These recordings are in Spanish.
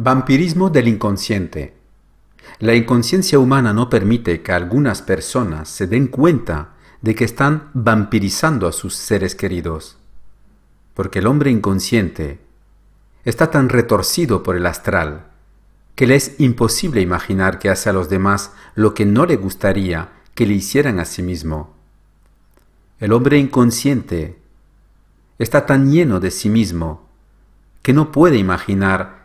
Vampirismo del inconsciente. La inconsciencia humana no permite que algunas personas se den cuenta de que están vampirizando a sus seres queridos, porque el hombre inconsciente está tan retorcido por el astral que le es imposible imaginar que hace a los demás lo que no le gustaría que le hicieran a sí mismo. El hombre inconsciente está tan lleno de sí mismo que no puede imaginar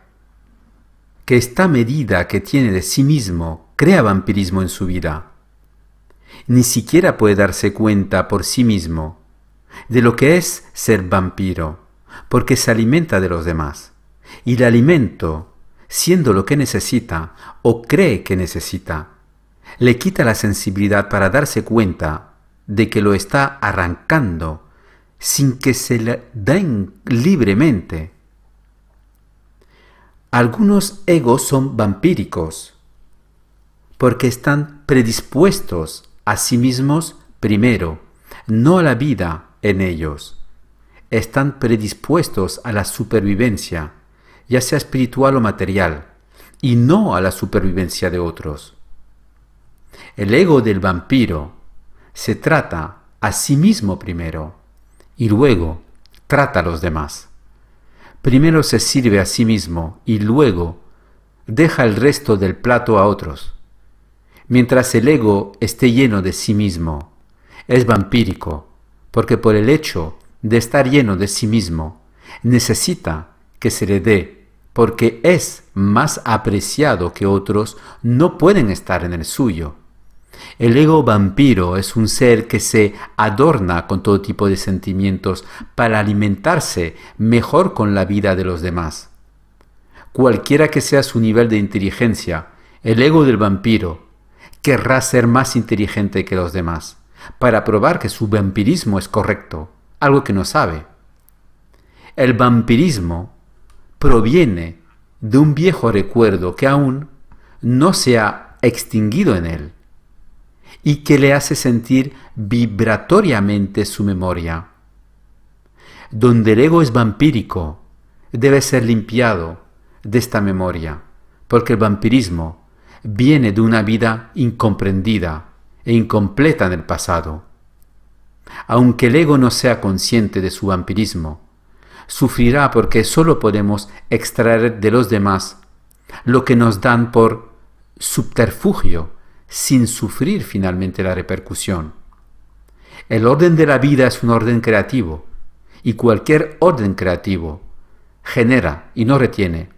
que esta medida que tiene de sí mismo crea vampirismo en su vida. Ni siquiera puede darse cuenta por sí mismo de lo que es ser vampiro, porque se alimenta de los demás. Y el alimento, siendo lo que necesita o cree que necesita, le quita la sensibilidad para darse cuenta de que lo está arrancando sin que se le den libremente algunos egos son vampíricos porque están predispuestos a sí mismos primero, no a la vida en ellos. Están predispuestos a la supervivencia, ya sea espiritual o material, y no a la supervivencia de otros. El ego del vampiro se trata a sí mismo primero y luego trata a los demás primero se sirve a sí mismo y luego deja el resto del plato a otros. Mientras el ego esté lleno de sí mismo, es vampírico, porque por el hecho de estar lleno de sí mismo, necesita que se le dé, porque es más apreciado que otros no pueden estar en el suyo. El ego vampiro es un ser que se adorna con todo tipo de sentimientos para alimentarse mejor con la vida de los demás. Cualquiera que sea su nivel de inteligencia, el ego del vampiro querrá ser más inteligente que los demás, para probar que su vampirismo es correcto, algo que no sabe. El vampirismo proviene de un viejo recuerdo que aún no se ha extinguido en él y que le hace sentir vibratoriamente su memoria. Donde el ego es vampírico, debe ser limpiado de esta memoria, porque el vampirismo viene de una vida incomprendida e incompleta en el pasado. Aunque el ego no sea consciente de su vampirismo, sufrirá porque solo podemos extraer de los demás lo que nos dan por subterfugio sin sufrir finalmente la repercusión. El orden de la vida es un orden creativo y cualquier orden creativo genera y no retiene.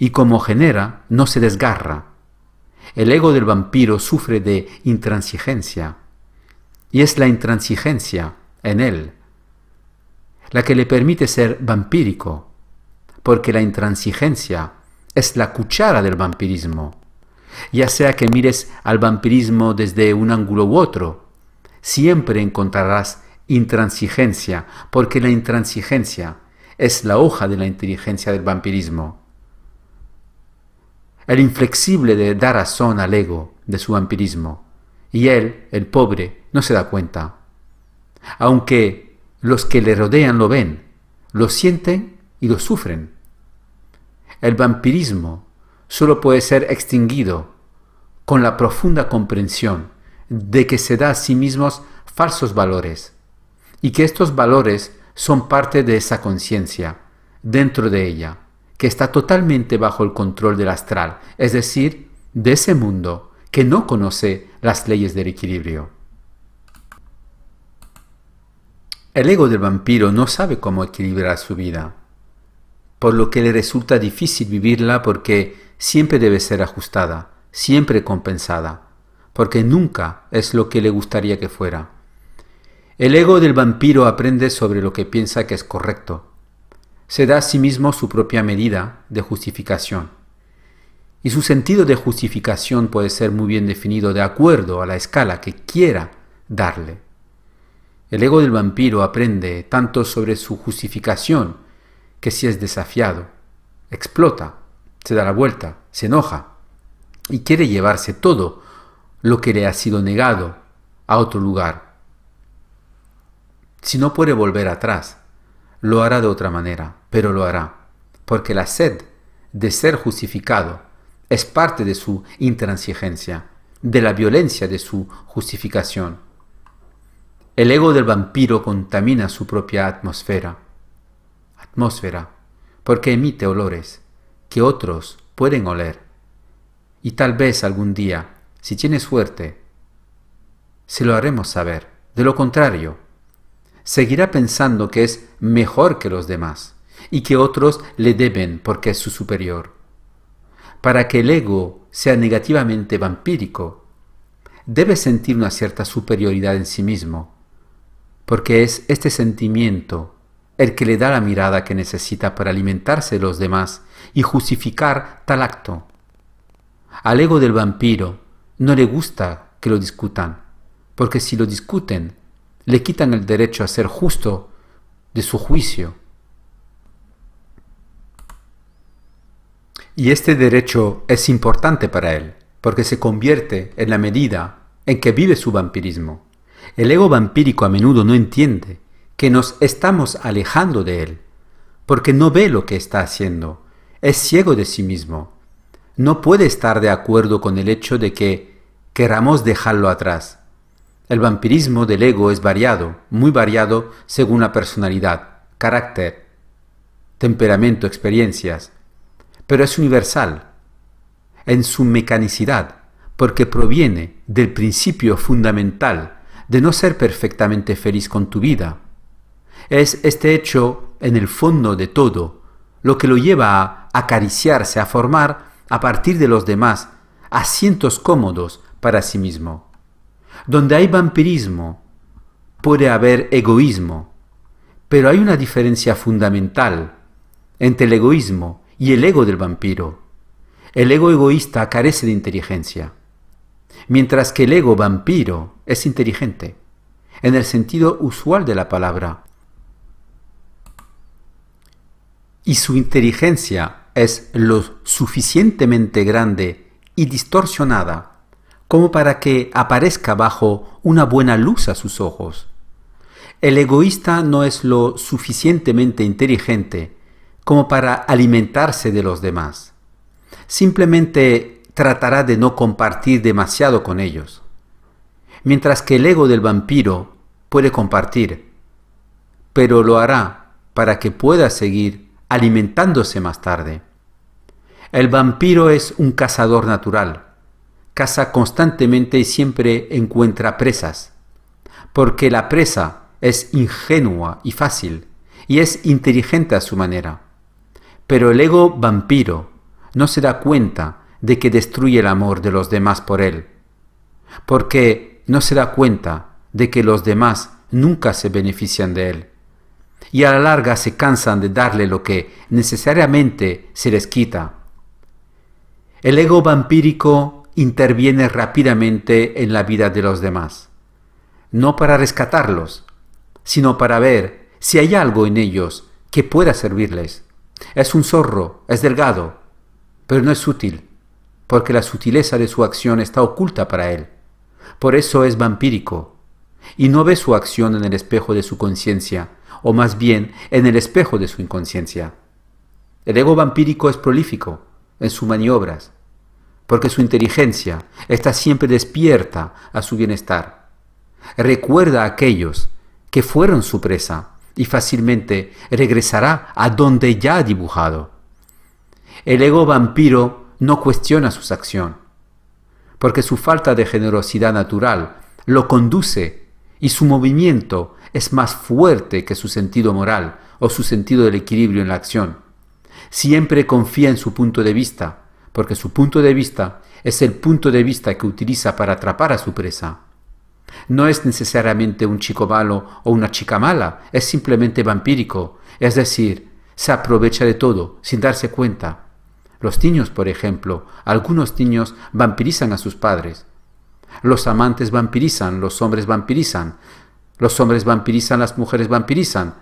Y como genera, no se desgarra. El ego del vampiro sufre de intransigencia y es la intransigencia en él la que le permite ser vampírico, porque la intransigencia es la cuchara del vampirismo ya sea que mires al vampirismo desde un ángulo u otro, siempre encontrarás intransigencia, porque la intransigencia es la hoja de la inteligencia del vampirismo. El inflexible de dar razón al ego de su vampirismo, y él, el pobre, no se da cuenta. Aunque los que le rodean lo ven, lo sienten y lo sufren. El vampirismo solo puede ser extinguido con la profunda comprensión de que se da a sí mismos falsos valores y que estos valores son parte de esa conciencia, dentro de ella, que está totalmente bajo el control del astral, es decir, de ese mundo que no conoce las leyes del equilibrio. El ego del vampiro no sabe cómo equilibrar su vida por lo que le resulta difícil vivirla porque siempre debe ser ajustada, siempre compensada, porque nunca es lo que le gustaría que fuera. El ego del vampiro aprende sobre lo que piensa que es correcto. Se da a sí mismo su propia medida de justificación. Y su sentido de justificación puede ser muy bien definido de acuerdo a la escala que quiera darle. El ego del vampiro aprende tanto sobre su justificación que si es desafiado, explota, se da la vuelta, se enoja y quiere llevarse todo lo que le ha sido negado a otro lugar. Si no puede volver atrás, lo hará de otra manera, pero lo hará, porque la sed de ser justificado es parte de su intransigencia, de la violencia de su justificación. El ego del vampiro contamina su propia atmósfera atmósfera, porque emite olores que otros pueden oler. Y tal vez algún día, si tiene suerte, se lo haremos saber. De lo contrario, seguirá pensando que es mejor que los demás y que otros le deben porque es su superior. Para que el ego sea negativamente vampírico, debe sentir una cierta superioridad en sí mismo, porque es este sentimiento el que le da la mirada que necesita para alimentarse de los demás y justificar tal acto. Al ego del vampiro no le gusta que lo discutan, porque si lo discuten, le quitan el derecho a ser justo de su juicio. Y este derecho es importante para él, porque se convierte en la medida en que vive su vampirismo. El ego vampírico a menudo no entiende que nos estamos alejando de Él, porque no ve lo que está haciendo, es ciego de sí mismo, no puede estar de acuerdo con el hecho de que queramos dejarlo atrás. El vampirismo del ego es variado, muy variado según la personalidad, carácter, temperamento, experiencias, pero es universal en su mecanicidad, porque proviene del principio fundamental de no ser perfectamente feliz con tu vida, es este hecho, en el fondo de todo, lo que lo lleva a acariciarse, a formar, a partir de los demás, asientos cómodos para sí mismo. Donde hay vampirismo, puede haber egoísmo, pero hay una diferencia fundamental entre el egoísmo y el ego del vampiro. El ego egoísta carece de inteligencia, mientras que el ego vampiro es inteligente, en el sentido usual de la palabra. y su inteligencia es lo suficientemente grande y distorsionada como para que aparezca bajo una buena luz a sus ojos. El egoísta no es lo suficientemente inteligente como para alimentarse de los demás. Simplemente tratará de no compartir demasiado con ellos. Mientras que el ego del vampiro puede compartir, pero lo hará para que pueda seguir alimentándose más tarde. El vampiro es un cazador natural. Caza constantemente y siempre encuentra presas, porque la presa es ingenua y fácil, y es inteligente a su manera. Pero el ego vampiro no se da cuenta de que destruye el amor de los demás por él, porque no se da cuenta de que los demás nunca se benefician de él y a la larga se cansan de darle lo que necesariamente se les quita. El ego vampírico interviene rápidamente en la vida de los demás, no para rescatarlos, sino para ver si hay algo en ellos que pueda servirles. Es un zorro, es delgado, pero no es útil, porque la sutileza de su acción está oculta para él. Por eso es vampírico, y no ve su acción en el espejo de su conciencia, o más bien en el espejo de su inconsciencia. El ego vampírico es prolífico en sus maniobras, porque su inteligencia está siempre despierta a su bienestar. Recuerda a aquellos que fueron su presa y fácilmente regresará a donde ya ha dibujado. El ego vampiro no cuestiona su acciones, porque su falta de generosidad natural lo conduce y su movimiento es más fuerte que su sentido moral o su sentido del equilibrio en la acción. Siempre confía en su punto de vista, porque su punto de vista es el punto de vista que utiliza para atrapar a su presa. No es necesariamente un chico malo o una chica mala, es simplemente vampírico, es decir, se aprovecha de todo sin darse cuenta. Los niños, por ejemplo, algunos niños vampirizan a sus padres, los amantes vampirizan, los hombres vampirizan, los hombres vampirizan, las mujeres vampirizan,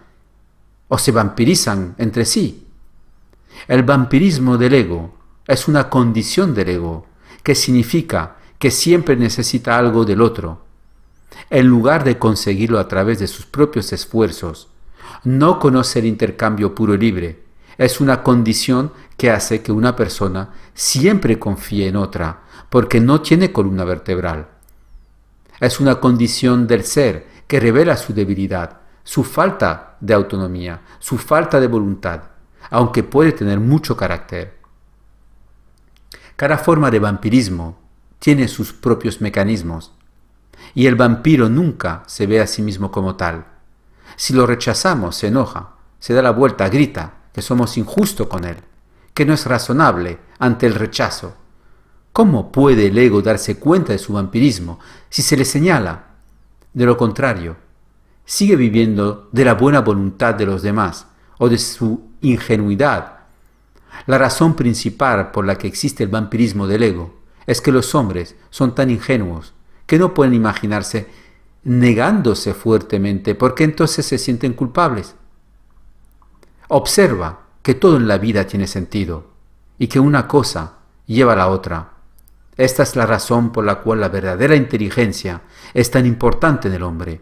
o se vampirizan entre sí. El vampirismo del ego es una condición del ego, que significa que siempre necesita algo del otro, en lugar de conseguirlo a través de sus propios esfuerzos. No conoce el intercambio puro y libre, es una condición que hace que una persona siempre confíe en otra, porque no tiene columna vertebral. Es una condición del ser que revela su debilidad, su falta de autonomía, su falta de voluntad, aunque puede tener mucho carácter. Cada forma de vampirismo tiene sus propios mecanismos, y el vampiro nunca se ve a sí mismo como tal. Si lo rechazamos, se enoja, se da la vuelta, grita, que somos injustos con Él, que no es razonable ante el rechazo. ¿Cómo puede el ego darse cuenta de su vampirismo si se le señala? De lo contrario, sigue viviendo de la buena voluntad de los demás o de su ingenuidad. La razón principal por la que existe el vampirismo del ego es que los hombres son tan ingenuos que no pueden imaginarse negándose fuertemente porque entonces se sienten culpables. Observa que todo en la vida tiene sentido y que una cosa lleva a la otra. Esta es la razón por la cual la verdadera inteligencia es tan importante en el hombre,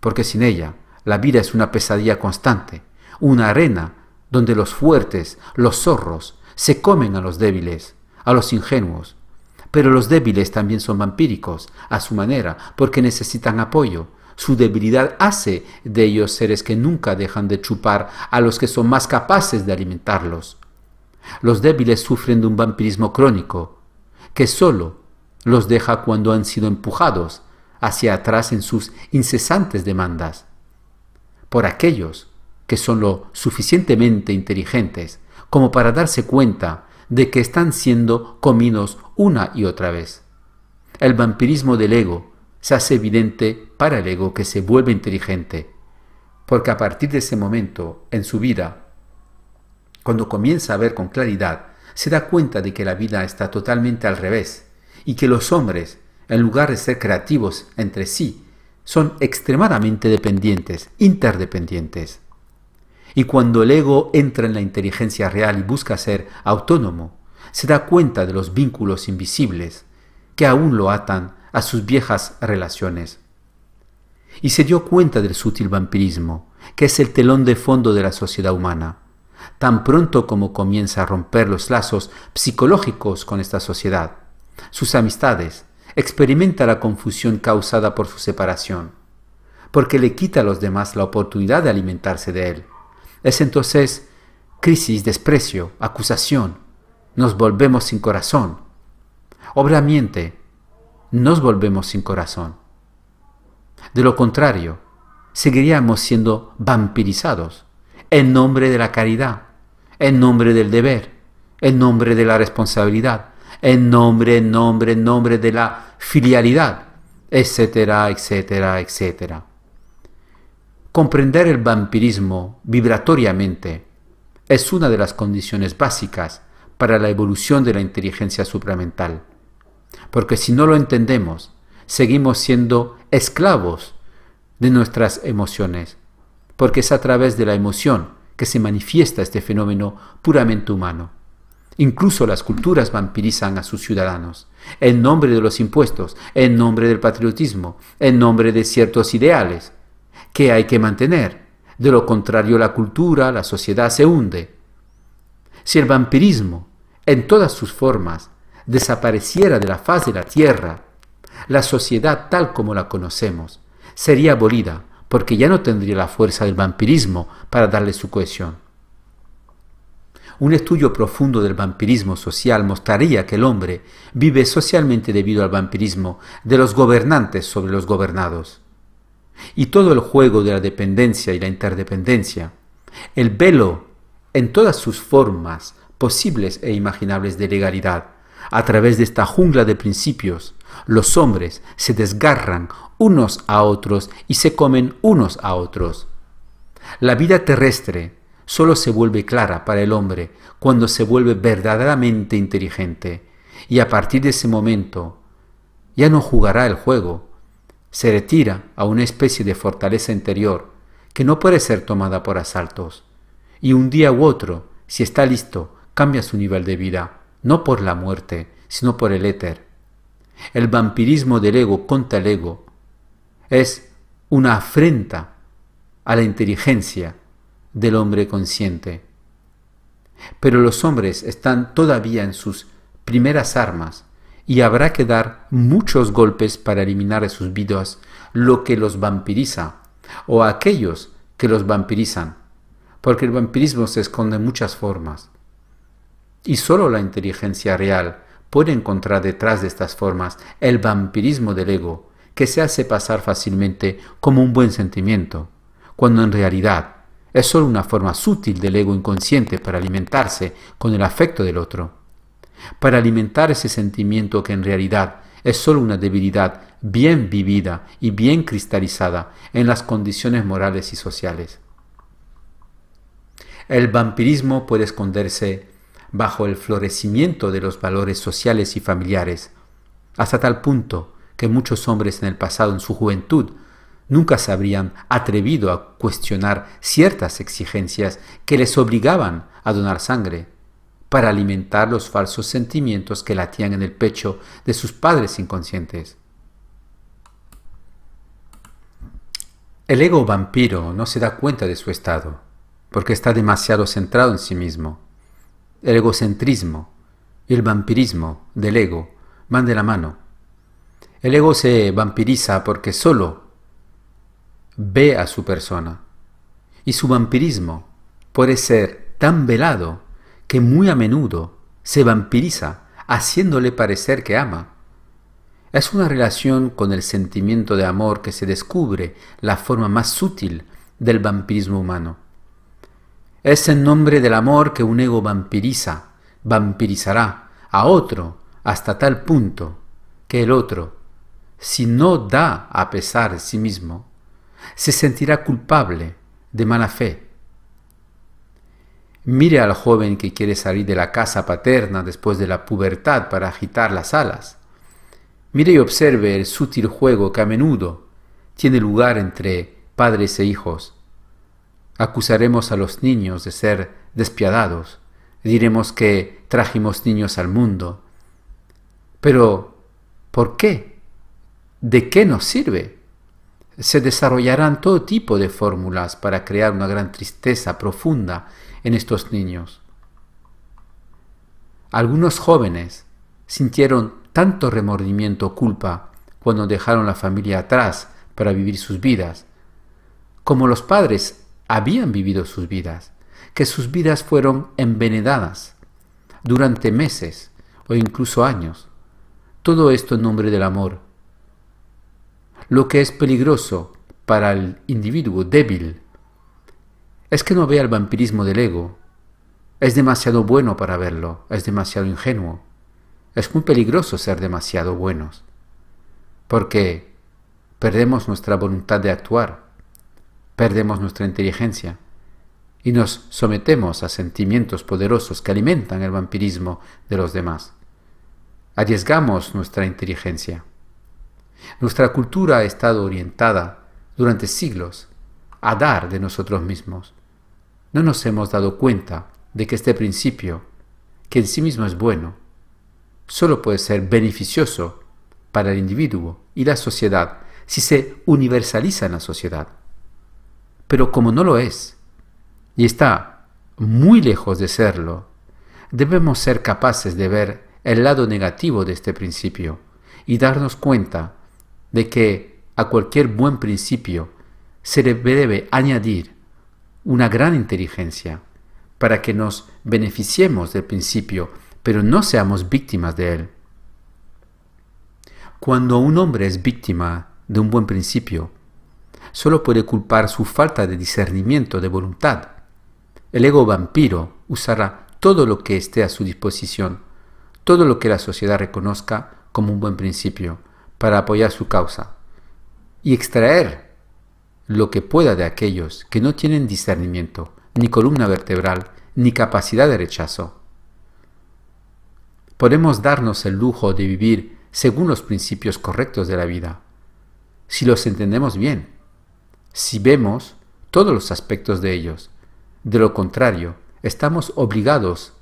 porque sin ella la vida es una pesadilla constante, una arena donde los fuertes, los zorros, se comen a los débiles, a los ingenuos. Pero los débiles también son vampíricos, a su manera, porque necesitan apoyo, su debilidad hace de ellos seres que nunca dejan de chupar a los que son más capaces de alimentarlos. Los débiles sufren de un vampirismo crónico, que solo los deja cuando han sido empujados hacia atrás en sus incesantes demandas. Por aquellos que son lo suficientemente inteligentes como para darse cuenta de que están siendo comidos una y otra vez. El vampirismo del ego se hace evidente para el ego que se vuelve inteligente, porque a partir de ese momento en su vida, cuando comienza a ver con claridad, se da cuenta de que la vida está totalmente al revés y que los hombres, en lugar de ser creativos entre sí, son extremadamente dependientes, interdependientes. Y cuando el ego entra en la inteligencia real y busca ser autónomo, se da cuenta de los vínculos invisibles que aún lo atan a sus viejas relaciones. Y se dio cuenta del sutil vampirismo, que es el telón de fondo de la sociedad humana, tan pronto como comienza a romper los lazos psicológicos con esta sociedad, sus amistades, experimenta la confusión causada por su separación, porque le quita a los demás la oportunidad de alimentarse de él. Es entonces crisis, desprecio, acusación, nos volvemos sin corazón. Obra miente, nos volvemos sin corazón. De lo contrario, seguiríamos siendo vampirizados en nombre de la caridad, en nombre del deber, en nombre de la responsabilidad, en nombre, en nombre, en nombre de la filialidad, etcétera, etcétera, etcétera. Comprender el vampirismo vibratoriamente es una de las condiciones básicas para la evolución de la inteligencia supramental porque si no lo entendemos, seguimos siendo esclavos de nuestras emociones, porque es a través de la emoción que se manifiesta este fenómeno puramente humano. Incluso las culturas vampirizan a sus ciudadanos, en nombre de los impuestos, en nombre del patriotismo, en nombre de ciertos ideales que hay que mantener. De lo contrario, la cultura, la sociedad se hunde. Si el vampirismo, en todas sus formas, desapareciera de la faz de la tierra, la sociedad tal como la conocemos sería abolida porque ya no tendría la fuerza del vampirismo para darle su cohesión. Un estudio profundo del vampirismo social mostraría que el hombre vive socialmente debido al vampirismo de los gobernantes sobre los gobernados. Y todo el juego de la dependencia y la interdependencia, el velo en todas sus formas posibles e imaginables de legalidad, a través de esta jungla de principios, los hombres se desgarran unos a otros y se comen unos a otros. La vida terrestre solo se vuelve clara para el hombre cuando se vuelve verdaderamente inteligente y a partir de ese momento ya no jugará el juego, se retira a una especie de fortaleza interior que no puede ser tomada por asaltos y un día u otro, si está listo, cambia su nivel de vida no por la muerte, sino por el éter. El vampirismo del ego contra el ego es una afrenta a la inteligencia del hombre consciente. Pero los hombres están todavía en sus primeras armas y habrá que dar muchos golpes para eliminar de sus vidas lo que los vampiriza o aquellos que los vampirizan, porque el vampirismo se esconde en muchas formas. Y solo la inteligencia real puede encontrar detrás de estas formas el vampirismo del ego, que se hace pasar fácilmente como un buen sentimiento, cuando en realidad es solo una forma sutil del ego inconsciente para alimentarse con el afecto del otro, para alimentar ese sentimiento que en realidad es solo una debilidad bien vivida y bien cristalizada en las condiciones morales y sociales. El vampirismo puede esconderse bajo el florecimiento de los valores sociales y familiares, hasta tal punto que muchos hombres en el pasado, en su juventud, nunca se habrían atrevido a cuestionar ciertas exigencias que les obligaban a donar sangre para alimentar los falsos sentimientos que latían en el pecho de sus padres inconscientes. El ego vampiro no se da cuenta de su estado, porque está demasiado centrado en sí mismo. El egocentrismo y el vampirismo del ego van de la mano. El ego se vampiriza porque solo ve a su persona. Y su vampirismo puede ser tan velado que muy a menudo se vampiriza haciéndole parecer que ama. Es una relación con el sentimiento de amor que se descubre la forma más sutil del vampirismo humano. Es en nombre del amor que un ego vampiriza, vampirizará a otro hasta tal punto que el otro, si no da a pesar de sí mismo, se sentirá culpable de mala fe. Mire al joven que quiere salir de la casa paterna después de la pubertad para agitar las alas. Mire y observe el sutil juego que a menudo tiene lugar entre padres e hijos Acusaremos a los niños de ser despiadados. Diremos que trajimos niños al mundo. Pero, ¿por qué? ¿De qué nos sirve? Se desarrollarán todo tipo de fórmulas para crear una gran tristeza profunda en estos niños. Algunos jóvenes sintieron tanto remordimiento o culpa cuando dejaron la familia atrás para vivir sus vidas, como los padres habían vivido sus vidas, que sus vidas fueron envenenadas durante meses o incluso años. Todo esto en nombre del amor. Lo que es peligroso para el individuo débil es que no vea el vampirismo del ego. Es demasiado bueno para verlo, es demasiado ingenuo. Es muy peligroso ser demasiado buenos, porque perdemos nuestra voluntad de actuar perdemos nuestra inteligencia y nos sometemos a sentimientos poderosos que alimentan el vampirismo de los demás. Arriesgamos nuestra inteligencia. Nuestra cultura ha estado orientada durante siglos a dar de nosotros mismos. No nos hemos dado cuenta de que este principio, que en sí mismo es bueno, solo puede ser beneficioso para el individuo y la sociedad si se universaliza en la sociedad. Pero como no lo es, y está muy lejos de serlo, debemos ser capaces de ver el lado negativo de este principio y darnos cuenta de que a cualquier buen principio se le debe añadir una gran inteligencia para que nos beneficiemos del principio, pero no seamos víctimas de él. Cuando un hombre es víctima de un buen principio, solo puede culpar su falta de discernimiento de voluntad. El ego vampiro usará todo lo que esté a su disposición, todo lo que la sociedad reconozca como un buen principio, para apoyar su causa, y extraer lo que pueda de aquellos que no tienen discernimiento, ni columna vertebral, ni capacidad de rechazo. Podemos darnos el lujo de vivir según los principios correctos de la vida, si los entendemos bien si vemos todos los aspectos de ellos. De lo contrario, estamos obligados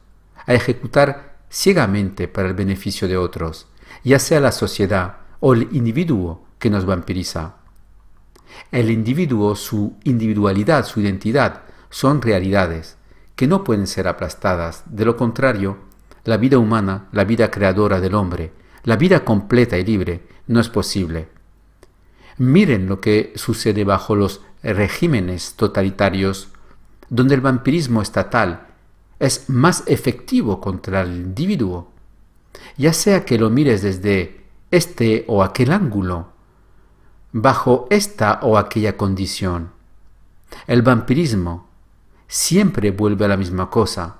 a ejecutar ciegamente para el beneficio de otros, ya sea la sociedad o el individuo que nos vampiriza. El individuo, su individualidad, su identidad, son realidades que no pueden ser aplastadas. De lo contrario, la vida humana, la vida creadora del hombre, la vida completa y libre, no es posible. Miren lo que sucede bajo los regímenes totalitarios, donde el vampirismo estatal es más efectivo contra el individuo, ya sea que lo mires desde este o aquel ángulo, bajo esta o aquella condición. El vampirismo siempre vuelve a la misma cosa.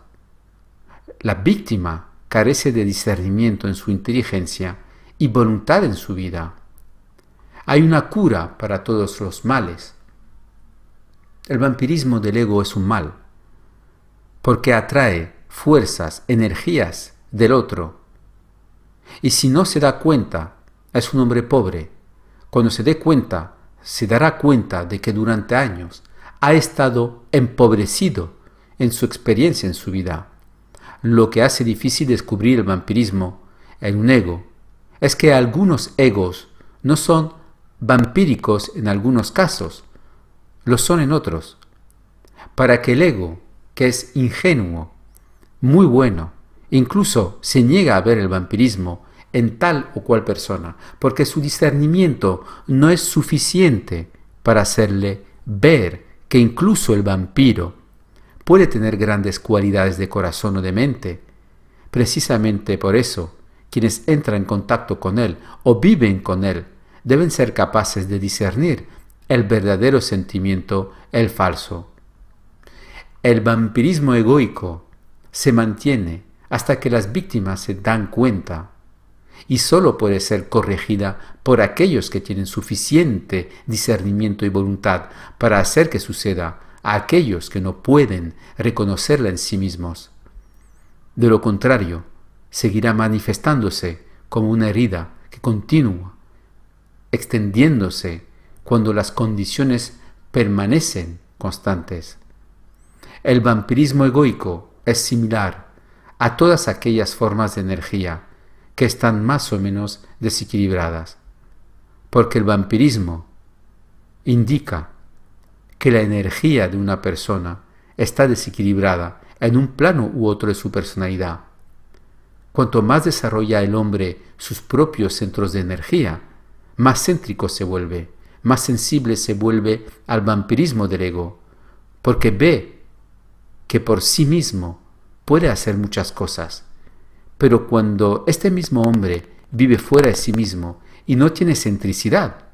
La víctima carece de discernimiento en su inteligencia y voluntad en su vida. Hay una cura para todos los males. El vampirismo del ego es un mal, porque atrae fuerzas, energías del otro. Y si no se da cuenta, es un hombre pobre. Cuando se dé cuenta, se dará cuenta de que durante años ha estado empobrecido en su experiencia en su vida. Lo que hace difícil descubrir el vampirismo en un ego es que algunos egos no son vampíricos en algunos casos, lo son en otros, para que el ego, que es ingenuo, muy bueno, incluso se niega a ver el vampirismo en tal o cual persona, porque su discernimiento no es suficiente para hacerle ver que incluso el vampiro puede tener grandes cualidades de corazón o de mente. Precisamente por eso, quienes entran en contacto con él o viven con él deben ser capaces de discernir el verdadero sentimiento, el falso. El vampirismo egoico se mantiene hasta que las víctimas se dan cuenta y solo puede ser corregida por aquellos que tienen suficiente discernimiento y voluntad para hacer que suceda a aquellos que no pueden reconocerla en sí mismos. De lo contrario, seguirá manifestándose como una herida que continúa extendiéndose cuando las condiciones permanecen constantes. El vampirismo egoico es similar a todas aquellas formas de energía que están más o menos desequilibradas, porque el vampirismo indica que la energía de una persona está desequilibrada en un plano u otro de su personalidad. Cuanto más desarrolla el hombre sus propios centros de energía, más céntrico se vuelve, más sensible se vuelve al vampirismo del ego, porque ve que por sí mismo puede hacer muchas cosas. Pero cuando este mismo hombre vive fuera de sí mismo y no tiene centricidad,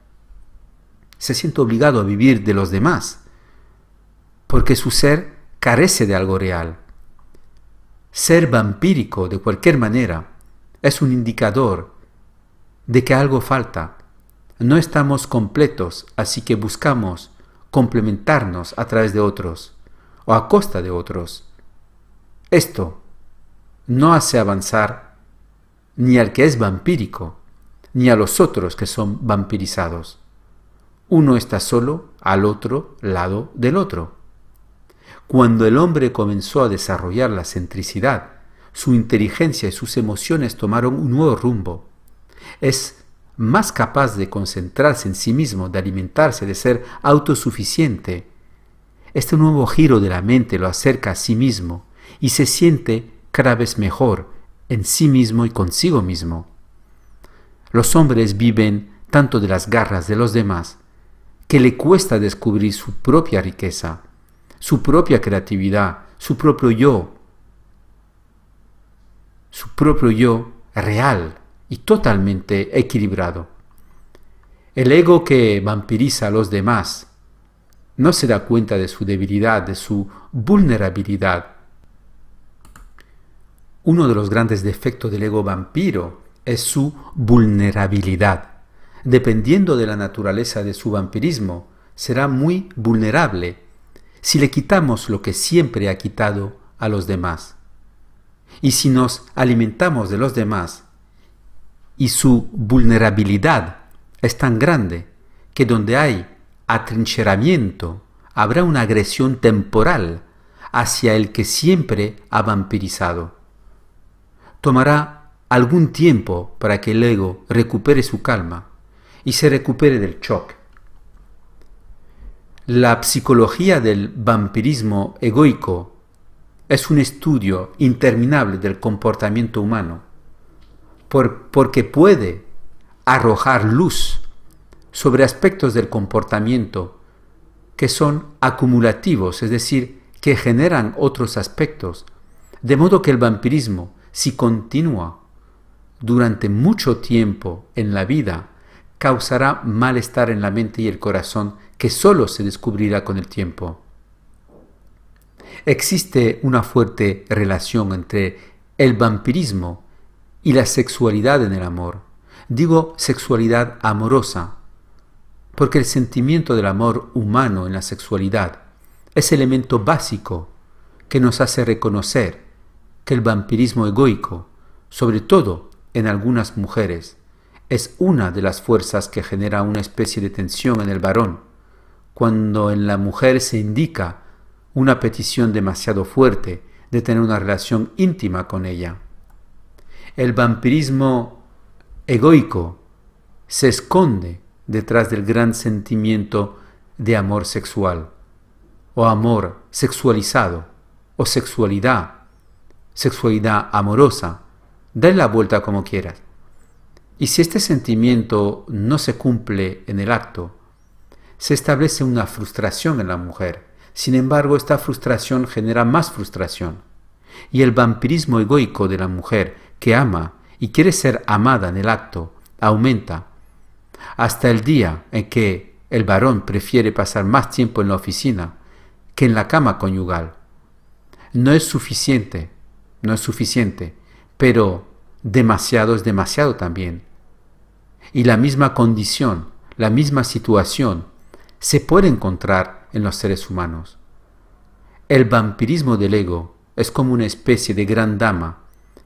se siente obligado a vivir de los demás, porque su ser carece de algo real. Ser vampírico de cualquier manera es un indicador de que algo falta, no estamos completos, así que buscamos complementarnos a través de otros o a costa de otros. Esto no hace avanzar ni al que es vampírico, ni a los otros que son vampirizados. Uno está solo al otro lado del otro. Cuando el hombre comenzó a desarrollar la centricidad, su inteligencia y sus emociones tomaron un nuevo rumbo. Es más capaz de concentrarse en sí mismo, de alimentarse, de ser autosuficiente. Este nuevo giro de la mente lo acerca a sí mismo y se siente cada vez mejor en sí mismo y consigo mismo. Los hombres viven tanto de las garras de los demás que le cuesta descubrir su propia riqueza, su propia creatividad, su propio yo, su propio yo real y totalmente equilibrado. El ego que vampiriza a los demás no se da cuenta de su debilidad, de su vulnerabilidad. Uno de los grandes defectos del ego vampiro es su vulnerabilidad. Dependiendo de la naturaleza de su vampirismo, será muy vulnerable si le quitamos lo que siempre ha quitado a los demás. Y si nos alimentamos de los demás, y su vulnerabilidad es tan grande que donde hay atrincheramiento habrá una agresión temporal hacia el que siempre ha vampirizado. Tomará algún tiempo para que el ego recupere su calma y se recupere del choque. La psicología del vampirismo egoico es un estudio interminable del comportamiento humano porque puede arrojar luz sobre aspectos del comportamiento que son acumulativos, es decir, que generan otros aspectos, de modo que el vampirismo, si continúa durante mucho tiempo en la vida, causará malestar en la mente y el corazón que solo se descubrirá con el tiempo. Existe una fuerte relación entre el vampirismo y la sexualidad en el amor. Digo sexualidad amorosa, porque el sentimiento del amor humano en la sexualidad es elemento básico que nos hace reconocer que el vampirismo egoico, sobre todo en algunas mujeres, es una de las fuerzas que genera una especie de tensión en el varón, cuando en la mujer se indica una petición demasiado fuerte de tener una relación íntima con ella. El vampirismo egoico se esconde detrás del gran sentimiento de amor sexual, o amor sexualizado, o sexualidad, sexualidad amorosa. Dale la vuelta como quieras. Y si este sentimiento no se cumple en el acto, se establece una frustración en la mujer. Sin embargo, esta frustración genera más frustración. Y el vampirismo egoico de la mujer que ama y quiere ser amada en el acto aumenta hasta el día en que el varón prefiere pasar más tiempo en la oficina que en la cama conyugal. No es suficiente, no es suficiente, pero demasiado es demasiado también. Y la misma condición, la misma situación, se puede encontrar en los seres humanos. El vampirismo del ego es como una especie de gran dama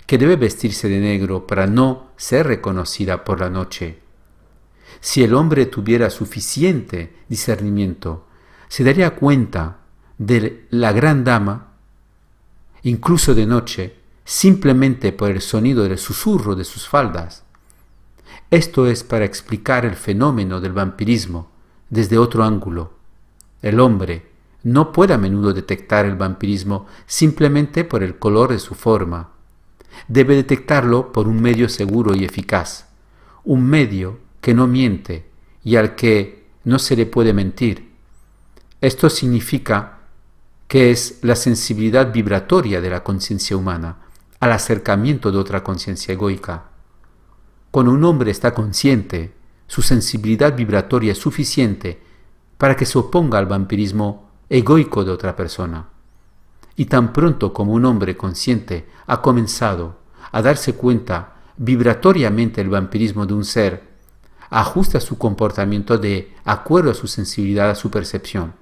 que debe vestirse de negro para no ser reconocida por la noche. Si el hombre tuviera suficiente discernimiento, se daría cuenta de la gran dama, incluso de noche, simplemente por el sonido del susurro de sus faldas. Esto es para explicar el fenómeno del vampirismo desde otro ángulo. El hombre no puede a menudo detectar el vampirismo simplemente por el color de su forma Debe detectarlo por un medio seguro y eficaz, un medio que no miente y al que no se le puede mentir. Esto significa que es la sensibilidad vibratoria de la conciencia humana al acercamiento de otra conciencia egoica. Cuando un hombre está consciente, su sensibilidad vibratoria es suficiente para que se oponga al vampirismo egoico de otra persona. Y tan pronto como un hombre consciente ha comenzado a darse cuenta vibratoriamente el vampirismo de un ser, ajusta su comportamiento de acuerdo a su sensibilidad, a su percepción.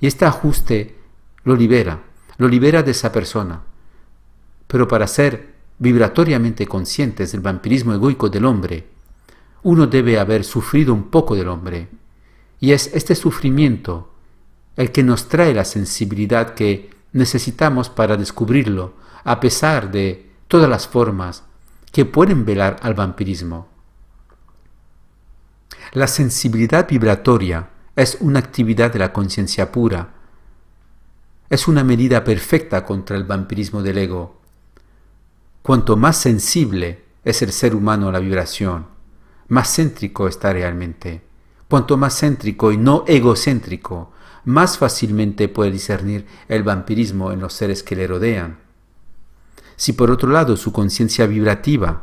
Y este ajuste lo libera, lo libera de esa persona. Pero para ser vibratoriamente conscientes del vampirismo egoico del hombre, uno debe haber sufrido un poco del hombre. Y es este sufrimiento el que nos trae la sensibilidad que necesitamos para descubrirlo, a pesar de todas las formas que pueden velar al vampirismo. La sensibilidad vibratoria es una actividad de la conciencia pura. Es una medida perfecta contra el vampirismo del ego. Cuanto más sensible es el ser humano a la vibración, más céntrico está realmente. Cuanto más céntrico y no egocéntrico más fácilmente puede discernir el vampirismo en los seres que le rodean. Si por otro lado su conciencia vibrativa,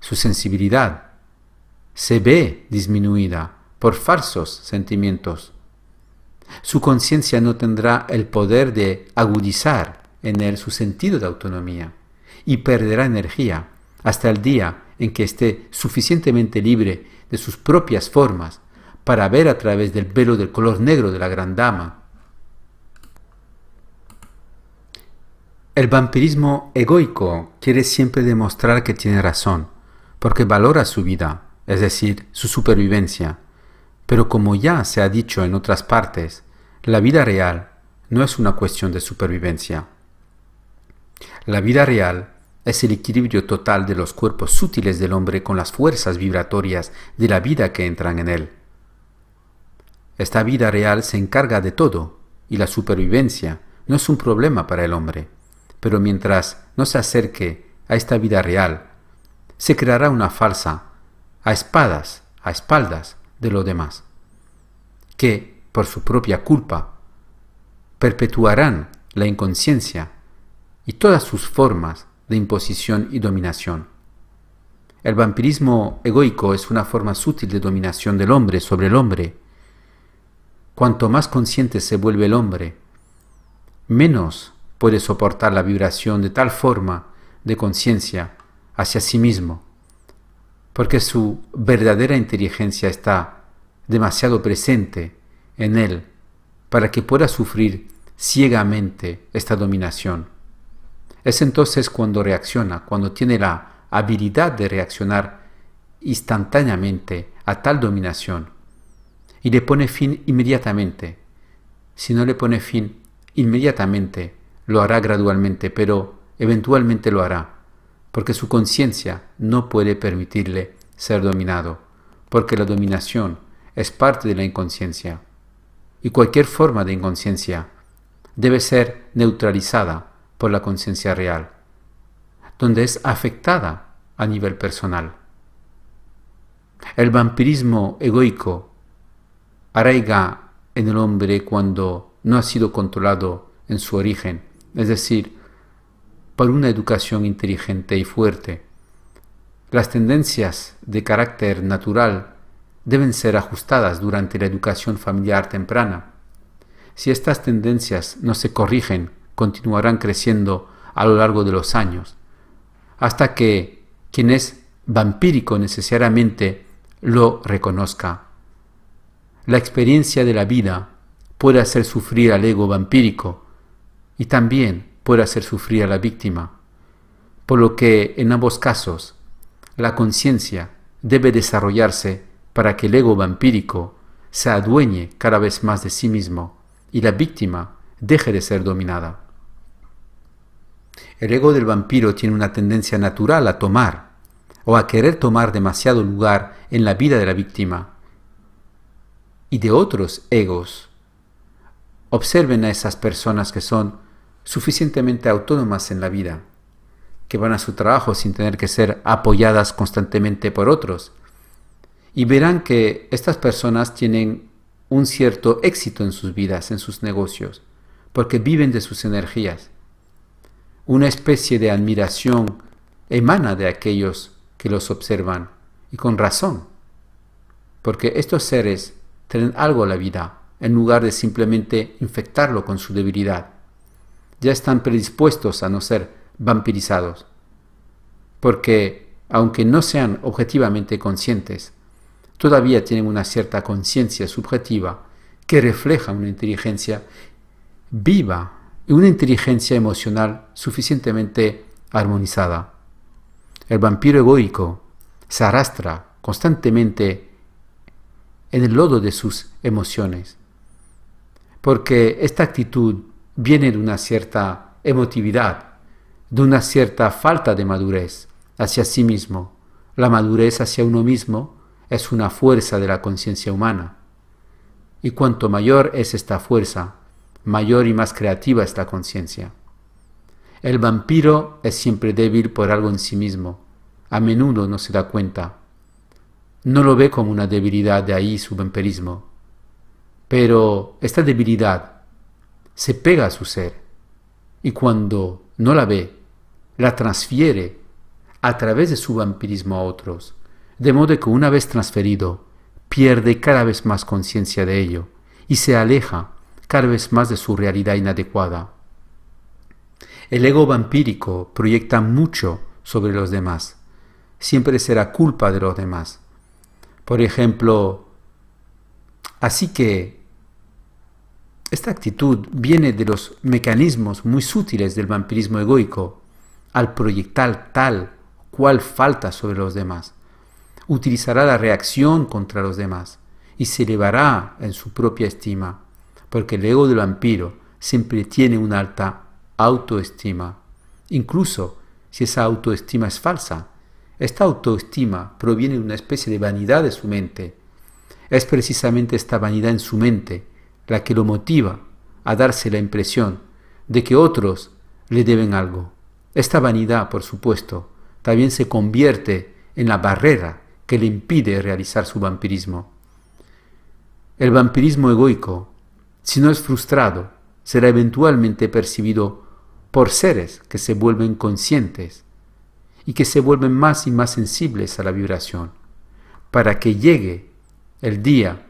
su sensibilidad, se ve disminuida por falsos sentimientos, su conciencia no tendrá el poder de agudizar en él su sentido de autonomía y perderá energía hasta el día en que esté suficientemente libre de sus propias formas para ver a través del velo del color negro de la gran dama. El vampirismo egoico quiere siempre demostrar que tiene razón, porque valora su vida, es decir, su supervivencia. Pero como ya se ha dicho en otras partes, la vida real no es una cuestión de supervivencia. La vida real es el equilibrio total de los cuerpos sutiles del hombre con las fuerzas vibratorias de la vida que entran en él. Esta vida real se encarga de todo y la supervivencia no es un problema para el hombre. Pero mientras no se acerque a esta vida real, se creará una falsa a espadas, a espaldas de lo demás, que, por su propia culpa, perpetuarán la inconsciencia y todas sus formas de imposición y dominación. El vampirismo egoico es una forma sutil de dominación del hombre sobre el hombre cuanto más consciente se vuelve el hombre, menos puede soportar la vibración de tal forma de conciencia hacia sí mismo, porque su verdadera inteligencia está demasiado presente en él para que pueda sufrir ciegamente esta dominación. Es entonces cuando reacciona, cuando tiene la habilidad de reaccionar instantáneamente a tal dominación, y le pone fin inmediatamente. Si no le pone fin inmediatamente, lo hará gradualmente, pero eventualmente lo hará, porque su conciencia no puede permitirle ser dominado, porque la dominación es parte de la inconsciencia, y cualquier forma de inconsciencia debe ser neutralizada por la conciencia real, donde es afectada a nivel personal. El vampirismo egoico arraiga en el hombre cuando no ha sido controlado en su origen, es decir, por una educación inteligente y fuerte. Las tendencias de carácter natural deben ser ajustadas durante la educación familiar temprana. Si estas tendencias no se corrigen, continuarán creciendo a lo largo de los años, hasta que quien es vampírico necesariamente lo reconozca. La experiencia de la vida puede hacer sufrir al ego vampírico y también puede hacer sufrir a la víctima, por lo que en ambos casos la conciencia debe desarrollarse para que el ego vampírico se adueñe cada vez más de sí mismo y la víctima deje de ser dominada. El ego del vampiro tiene una tendencia natural a tomar o a querer tomar demasiado lugar en la vida de la víctima y de otros egos. Observen a esas personas que son suficientemente autónomas en la vida, que van a su trabajo sin tener que ser apoyadas constantemente por otros, y verán que estas personas tienen un cierto éxito en sus vidas, en sus negocios, porque viven de sus energías. Una especie de admiración emana de aquellos que los observan, y con razón, porque estos seres Tener algo a la vida, en lugar de simplemente infectarlo con su debilidad. Ya están predispuestos a no ser vampirizados, porque, aunque no sean objetivamente conscientes, todavía tienen una cierta conciencia subjetiva que refleja una inteligencia viva y una inteligencia emocional suficientemente armonizada. El vampiro egoico se arrastra constantemente en el lodo de sus emociones. Porque esta actitud viene de una cierta emotividad, de una cierta falta de madurez hacia sí mismo. La madurez hacia uno mismo es una fuerza de la conciencia humana. Y cuanto mayor es esta fuerza, mayor y más creativa es la conciencia. El vampiro es siempre débil por algo en sí mismo. A menudo no se da cuenta no lo ve como una debilidad, de ahí su vampirismo. Pero esta debilidad se pega a su ser y cuando no la ve, la transfiere a través de su vampirismo a otros, de modo que una vez transferido, pierde cada vez más conciencia de ello y se aleja cada vez más de su realidad inadecuada. El ego vampírico proyecta mucho sobre los demás, siempre será culpa de los demás, por ejemplo, así que esta actitud viene de los mecanismos muy sutiles del vampirismo egoico, al proyectar tal cual falta sobre los demás. Utilizará la reacción contra los demás y se elevará en su propia estima, porque el ego del vampiro siempre tiene una alta autoestima, incluso si esa autoestima es falsa esta autoestima proviene de una especie de vanidad de su mente. Es precisamente esta vanidad en su mente la que lo motiva a darse la impresión de que otros le deben algo. Esta vanidad, por supuesto, también se convierte en la barrera que le impide realizar su vampirismo. El vampirismo egoico, si no es frustrado, será eventualmente percibido por seres que se vuelven conscientes y que se vuelven más y más sensibles a la vibración, para que llegue el día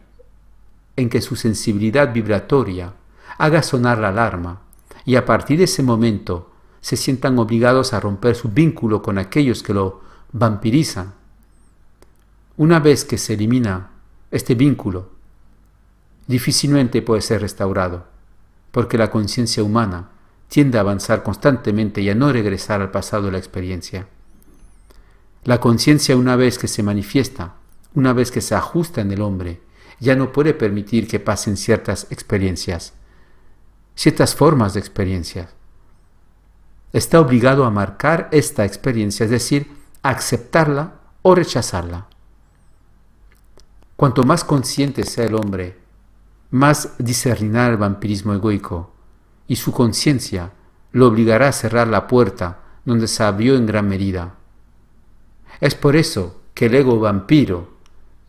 en que su sensibilidad vibratoria haga sonar la alarma y a partir de ese momento se sientan obligados a romper su vínculo con aquellos que lo vampirizan. Una vez que se elimina este vínculo, difícilmente puede ser restaurado, porque la conciencia humana tiende a avanzar constantemente y a no regresar al pasado de la experiencia. La conciencia una vez que se manifiesta, una vez que se ajusta en el hombre, ya no puede permitir que pasen ciertas experiencias, ciertas formas de experiencias. Está obligado a marcar esta experiencia, es decir, a aceptarla o rechazarla. Cuanto más consciente sea el hombre, más discernirá el vampirismo egoico y su conciencia lo obligará a cerrar la puerta donde se abrió en gran medida. Es por eso que el ego vampiro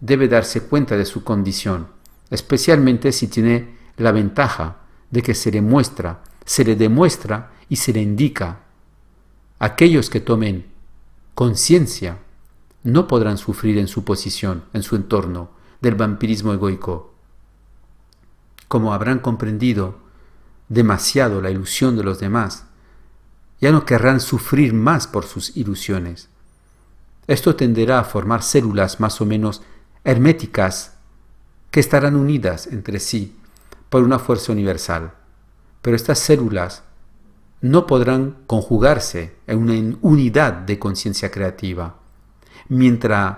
debe darse cuenta de su condición, especialmente si tiene la ventaja de que se le muestra, se le demuestra y se le indica. Aquellos que tomen conciencia no podrán sufrir en su posición, en su entorno, del vampirismo egoico. Como habrán comprendido demasiado la ilusión de los demás, ya no querrán sufrir más por sus ilusiones esto tenderá a formar células más o menos herméticas que estarán unidas entre sí por una fuerza universal. Pero estas células no podrán conjugarse en una unidad de conciencia creativa, mientras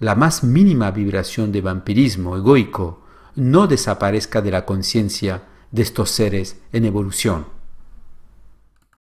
la más mínima vibración de vampirismo egoico no desaparezca de la conciencia de estos seres en evolución.